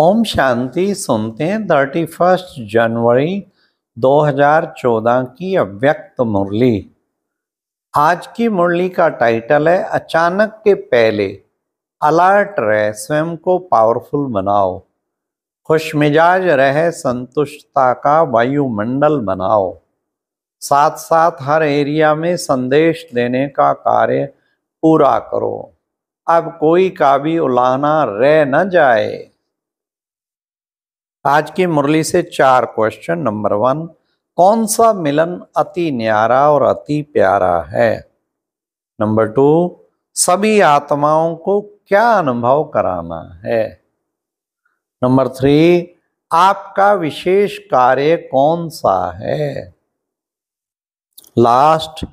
ओम शांति सुनते हैं thirty first जनवरी 2014 की अव्यक्त मुरली आज की मुरली का टाइटल है अचानक के पहले अलर्ट रहे स्वयं को पावरफुल बनाओ खुश मिजाज रहे संतुष्टता का वायुमंडल बनाओ साथ साथ हर एरिया में संदेश देने का कार्य पूरा करो अब कोई का भी उलाहना रह न जाए आज की मुरली से चार क्वेश्चन नंबर वन कौन सा मिलन अति न्यारा और अति प्यारा है नंबर टू सभी आत्माओं को क्या अनुभव कराना है नंबर थ्री आपका विशेष कार्य कौन सा है लास्ट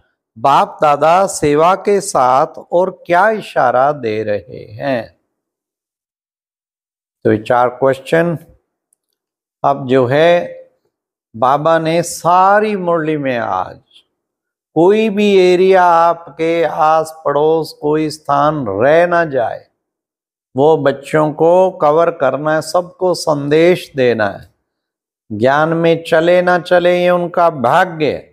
बाप दादा सेवा के साथ और क्या इशारा दे रहे हैं तो ये चार क्वेश्चन अब जो है बाबा ने सारी मुरली में आज कोई भी एरिया आपके आस पड़ोस कोई स्थान रह ना जाए वो बच्चों को कवर करना है सबको संदेश देना है ज्ञान में चले ना चले ये उनका भाग्य है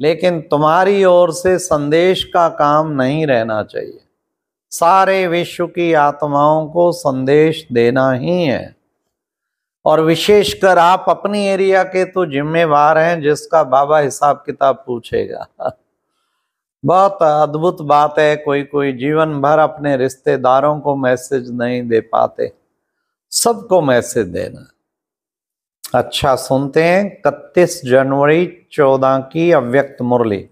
लेकिन तुम्हारी ओर से संदेश का काम नहीं रहना चाहिए सारे विश्व की आत्माओं को संदेश देना ही है और विशेषकर आप अपनी एरिया के तो जिम्मेवार हैं जिसका बाबा हिसाब किताब पूछेगा बहुत अद्भुत बात है कोई कोई जीवन भर अपने रिश्तेदारों को मैसेज नहीं दे पाते सबको मैसेज देना अच्छा सुनते हैं इकतीस जनवरी चौदह की अव्यक्त मुरली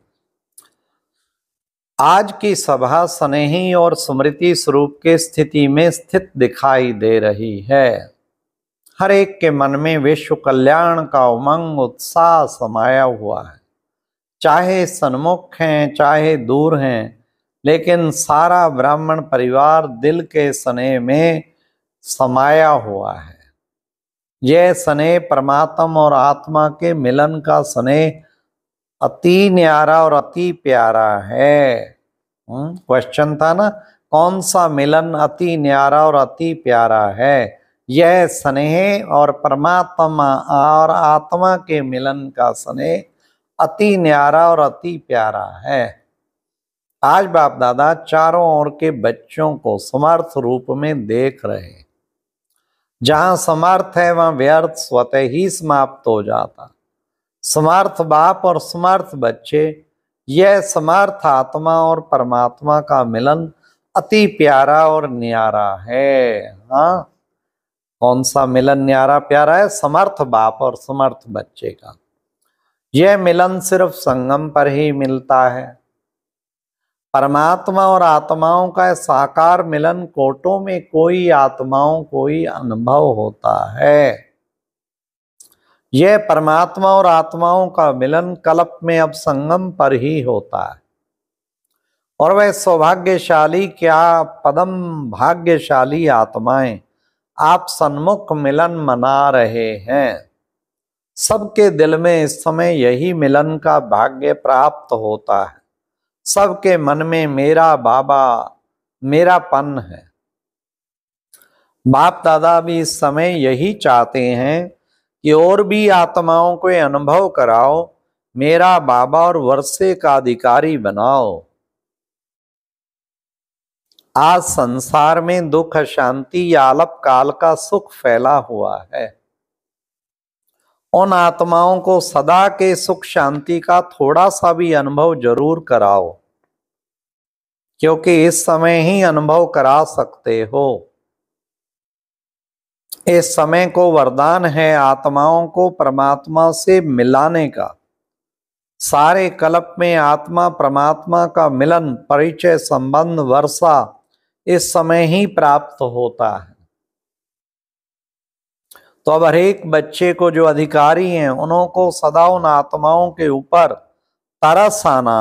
आज की सभा स्नेही और स्मृति स्वरूप के स्थिति में स्थित दिखाई दे रही है हर एक के मन में विश्व कल्याण का उमंग उत्साह समाया हुआ है चाहे सन्मुख हैं चाहे दूर हैं लेकिन सारा ब्राह्मण परिवार दिल के स्नेह में समाया हुआ है यह स्नेह परमात्म और आत्मा के मिलन का स्नेह अति न्यारा और अति प्यारा है क्वेश्चन हम्म, था ना कौन सा मिलन अति न्यारा और अति प्यारा है यह स्नेह और परमात्मा और आत्मा के मिलन का स्नेह अति न्यारा और अति प्यारा है आज बाप दादा चारों ओर के बच्चों को समर्थ रूप में देख रहे जहाँ समर्थ है वहां व्यर्थ स्वतः ही समाप्त हो जाता समर्थ बाप और समर्थ बच्चे यह समर्थ आत्मा और परमात्मा का मिलन अति प्यारा और न्यारा है हाँ कौन सा मिलन न्यारा प्यारा है समर्थ बाप और समर्थ बच्चे का यह मिलन सिर्फ संगम पर ही मिलता है परमात्मा और आत्माओं का साकार मिलन कोटों में कोई आत्माओं कोई अनुभव होता है यह परमात्मा और आत्माओं का मिलन कल्प में अब संगम पर ही होता है और वह सौभाग्यशाली क्या पदम भाग्यशाली आत्माएं आप सन्मुख मिलन मना रहे हैं सबके दिल में इस समय यही मिलन का भाग्य प्राप्त होता है सबके मन में मेरा बाबा मेरा पन है बाप दादा भी इस समय यही चाहते हैं कि और भी आत्माओं को अनुभव कराओ मेरा बाबा और वर्षे का अधिकारी बनाओ आज संसार में दुख शांति या अलप काल का सुख फैला हुआ है उन आत्माओं को सदा के सुख शांति का थोड़ा सा भी अनुभव जरूर कराओ क्योंकि इस समय ही अनुभव करा सकते हो इस समय को वरदान है आत्माओं को परमात्मा से मिलाने का सारे कल्प में आत्मा परमात्मा का मिलन परिचय संबंध वर्षा इस समय ही प्राप्त होता है तो अब हर एक बच्चे को जो अधिकारी हैं उन्हों को सदा उन आत्माओं के ऊपर तरस आना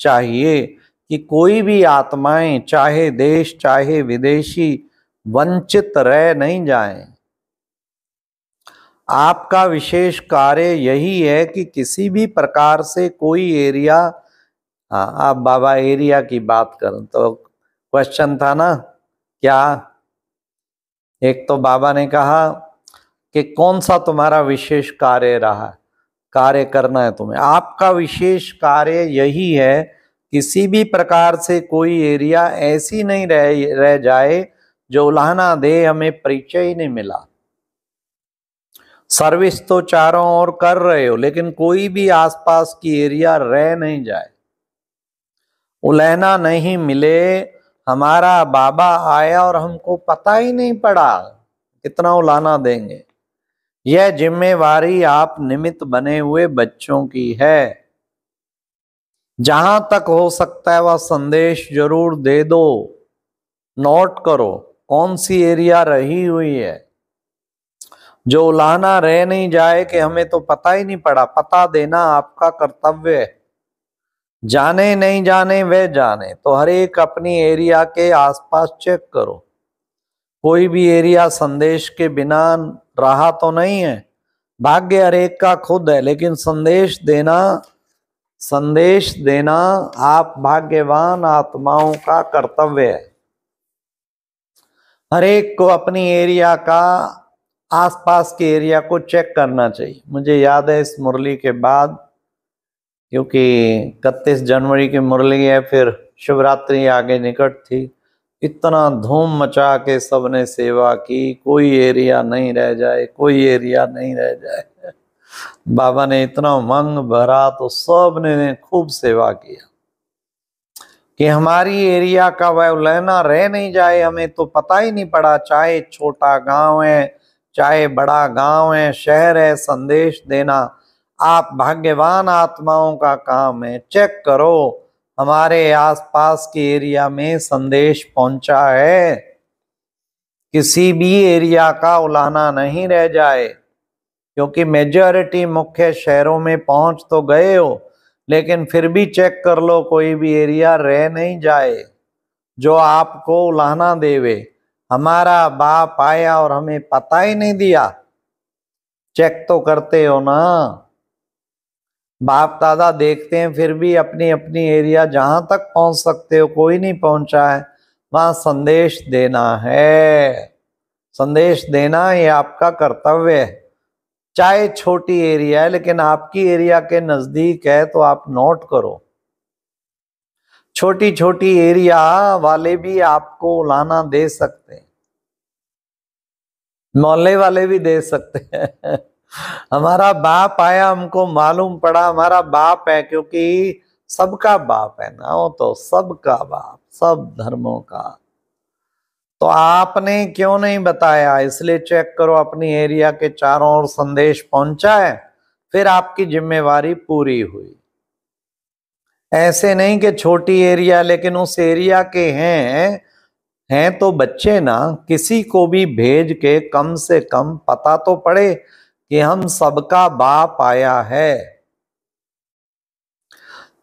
चाहिए कि कोई भी आत्माएं चाहे देश चाहे विदेशी वंचित रह नहीं जाएं। आपका विशेष कार्य यही है कि किसी भी प्रकार से कोई एरिया हाँ आप बाबा एरिया की बात करें तो क्वेश्चन था ना क्या एक तो बाबा ने कहा कि कौन सा तुम्हारा विशेष कार्य रहा कार्य करना है तुम्हें आपका विशेष कार्य यही है किसी भी प्रकार से कोई एरिया ऐसी नहीं रह रह जाए जो उलाहना दे हमें परिचय ही नहीं मिला सर्विस तो चारों ओर कर रहे हो लेकिन कोई भी आसपास की एरिया रह नहीं जाए उलहना नहीं मिले हमारा बाबा आया और हमको पता ही नहीं पड़ा कितना उलाना देंगे यह जिम्मेवारी आप निमित्त बने हुए बच्चों की है जहां तक हो सकता है वह संदेश जरूर दे दो नोट करो कौन सी एरिया रही हुई है जो उलाना रह नहीं जाए कि हमें तो पता ही नहीं पड़ा पता देना आपका कर्तव्य है जाने नहीं जाने वे जाने तो हर एक अपनी एरिया के आसपास चेक करो कोई भी एरिया संदेश के बिना रहा तो नहीं है भाग्य हर एक का खुद है लेकिन संदेश देना संदेश देना आप भाग्यवान आत्माओं का कर्तव्य है हर एक को अपनी एरिया का आसपास के एरिया को चेक करना चाहिए मुझे याद है इस मुरली के बाद क्योंकि इकतीस जनवरी की मुरली है फिर शिवरात्रि आगे निकट थी इतना धूम मचा के सबने सेवा की कोई एरिया नहीं रह जाए कोई एरिया नहीं रह जाए बाबा ने इतना मंग भरा तो सब ने खूब सेवा किया कि हमारी एरिया का वह लहना रह नहीं जाए हमें तो पता ही नहीं पड़ा चाहे छोटा गांव है चाहे बड़ा गांव है शहर है संदेश देना आप भाग्यवान आत्माओं का काम है चेक करो हमारे आसपास के एरिया में संदेश पहुंचा है किसी भी एरिया का उलाना नहीं रह जाए क्योंकि मेजॉरिटी मुख्य शहरों में पहुंच तो गए हो लेकिन फिर भी चेक कर लो कोई भी एरिया रह नहीं जाए जो आपको उलाना देवे हमारा बाप आया और हमें पता ही नहीं दिया चेक तो करते हो ना बाप दादा देखते हैं फिर भी अपनी अपनी एरिया जहां तक पहुंच सकते हो कोई नहीं पहुंचा है वहां संदेश देना है संदेश देना ये आपका कर्तव्य है चाहे छोटी एरिया है लेकिन आपकी एरिया के नज़दीक है तो आप नोट करो छोटी छोटी एरिया वाले भी आपको उलाना दे सकते हैं मोहल्ले वाले भी दे सकते हैं हमारा बाप आया हमको मालूम पड़ा हमारा बाप है क्योंकि सबका बाप है ना वो तो सबका बाप सब धर्मों का तो आपने क्यों नहीं बताया इसलिए चेक करो अपनी एरिया के चारों ओर संदेश पहुंचा है फिर आपकी जिम्मेवारी पूरी हुई ऐसे नहीं कि छोटी एरिया लेकिन उस एरिया के हैं हैं तो बच्चे ना किसी को भी भेज के कम से कम पता तो पड़े कि हम सबका बाप आया है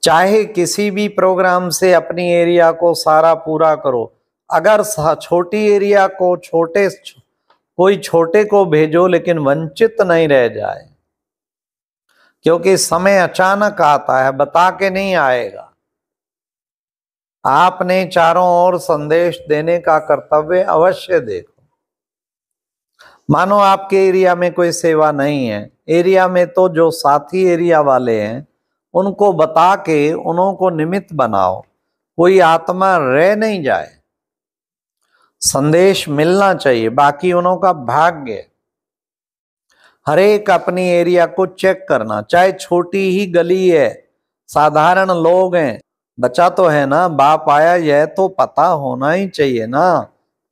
चाहे किसी भी प्रोग्राम से अपनी एरिया को सारा पूरा करो अगर छोटी एरिया को छोटे कोई छोटे को भेजो लेकिन वंचित नहीं रह जाए क्योंकि समय अचानक आता है बता के नहीं आएगा आपने चारों ओर संदेश देने का कर्तव्य अवश्य देखो मानो आपके एरिया में कोई सेवा नहीं है एरिया में तो जो साथी एरिया वाले हैं उनको बता के उनको निमित्त बनाओ कोई आत्मा रह नहीं जाए संदेश मिलना चाहिए बाकी उन्हों का भाग्य हर एक अपनी एरिया को चेक करना चाहे छोटी ही गली है साधारण लोग हैं बच्चा तो है ना बाप आया यह तो पता होना ही चाहिए ना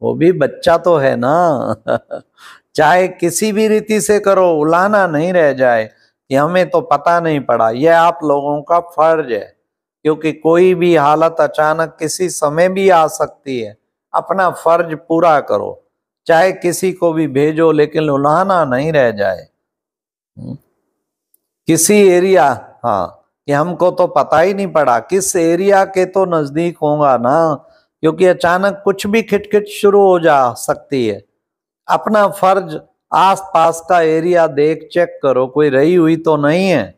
वो भी बच्चा तो है ना चाहे किसी भी रीति से करो उलाना नहीं रह जाए कि हमें तो पता नहीं पड़ा यह आप लोगों का फर्ज है क्योंकि कोई भी हालत अचानक किसी समय भी आ सकती है अपना फर्ज पूरा करो चाहे किसी को भी भेजो लेकिन उलाना नहीं रह जाए हम्म। किसी एरिया हाँ कि हमको तो पता ही नहीं पड़ा किस एरिया के तो नजदीक होगा ना क्योंकि अचानक कुछ भी खिटखिट शुरू हो जा सकती है अपना फर्ज आस पास का एरिया देख चेक करो कोई रही हुई तो नहीं है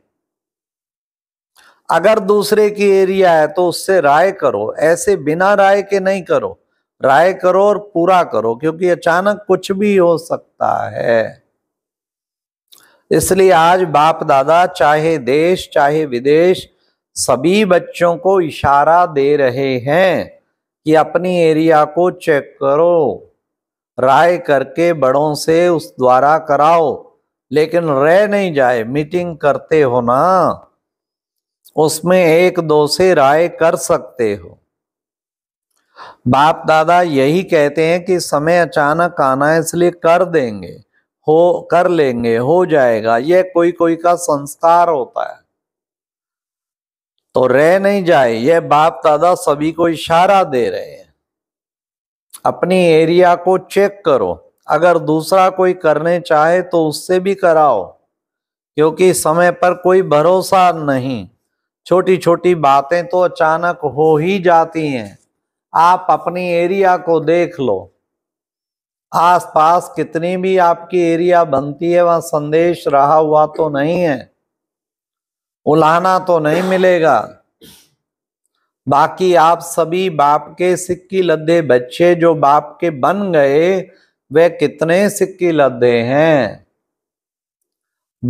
अगर दूसरे की एरिया है तो उससे राय करो ऐसे बिना राय के नहीं करो राय करो और पूरा करो क्योंकि अचानक कुछ भी हो सकता है इसलिए आज बाप दादा चाहे देश चाहे विदेश सभी बच्चों को इशारा दे रहे हैं कि अपनी एरिया को चेक करो राय करके बड़ों से उस द्वारा कराओ लेकिन रह नहीं जाए मीटिंग करते हो ना उसमें एक दो से राय कर सकते हो बाप दादा यही कहते हैं कि समय अचानक आना है इसलिए कर देंगे हो कर लेंगे हो जाएगा यह कोई कोई का संस्कार होता है तो रह नहीं जाए यह बाप दादा सभी को इशारा दे रहे हैं अपनी एरिया को चेक करो अगर दूसरा कोई करने चाहे तो उससे भी कराओ क्योंकि समय पर कोई भरोसा नहीं छोटी छोटी बातें तो अचानक हो ही जाती हैं आप अपनी एरिया को देख लो आसपास कितनी भी आपकी एरिया बनती है वहाँ संदेश रहा हुआ तो नहीं है उलाना तो नहीं मिलेगा बाकी आप सभी बाप के सिक्की लद्दे बच्चे जो बाप के बन गए वे कितने सिक्की लद्दे हैं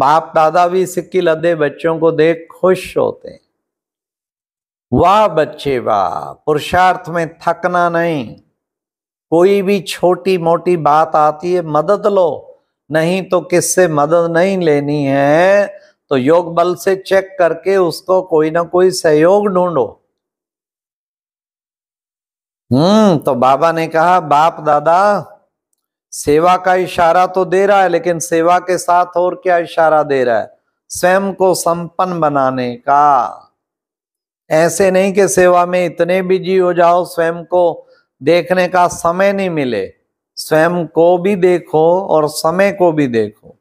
बाप दादा भी सिक्की लद्दे बच्चों को देख खुश होते हैं वाह बच्चे वाह पुरुषार्थ में थकना नहीं कोई भी छोटी मोटी बात आती है मदद लो नहीं तो किससे मदद नहीं लेनी है तो योग बल से चेक करके उसको कोई ना कोई सहयोग ढूंढो हम्म तो बाबा ने कहा बाप दादा सेवा का इशारा तो दे रहा है लेकिन सेवा के साथ और क्या इशारा दे रहा है स्वयं को संपन्न बनाने का ऐसे नहीं कि सेवा में इतने बिजी हो जाओ स्वयं को देखने का समय नहीं मिले स्वयं को भी देखो और समय को भी देखो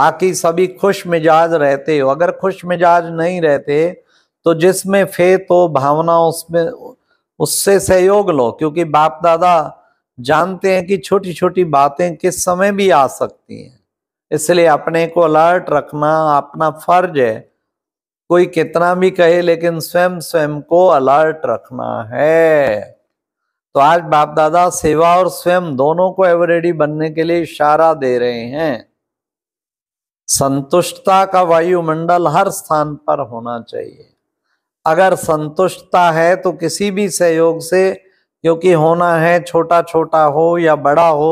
बाकी सभी खुश मिजाज रहते हो अगर खुश मिजाज नहीं रहते तो जिसमें फेत हो भावना उसमें उससे सहयोग लो क्योंकि बाप दादा जानते हैं कि छोटी छोटी बातें किस समय भी आ सकती हैं इसलिए अपने को अलर्ट रखना अपना फर्ज है कोई कितना भी कहे लेकिन स्वयं स्वयं को अलर्ट रखना है तो आज बाप दादा सेवा और स्वयं दोनों को एवरेडी बनने के लिए इशारा दे रहे हैं संतुष्टता का वायुमंडल हर स्थान पर होना चाहिए अगर संतुष्टता है तो किसी भी सहयोग से क्योंकि होना है छोटा छोटा हो या बड़ा हो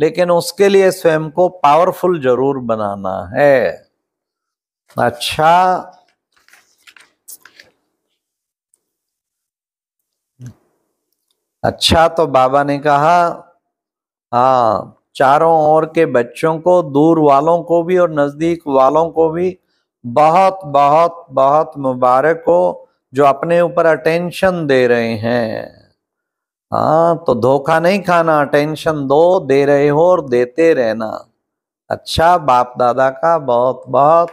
लेकिन उसके लिए स्वयं को पावरफुल जरूर बनाना है अच्छा अच्छा तो बाबा ने कहा हाँ चारों ओर के बच्चों को दूर वालों को भी और नजदीक वालों को भी बहुत बहुत बहुत मुबारक हो जो अपने ऊपर अटेंशन दे रहे हैं हाँ तो धोखा नहीं खाना अटेंशन दो दे रहे हो और देते रहना अच्छा बाप दादा का बहुत बहुत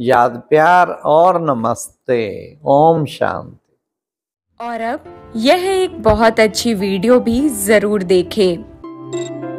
याद प्यार और नमस्ते ओम शांति और अब यह एक बहुत अच्छी वीडियो भी जरूर देखें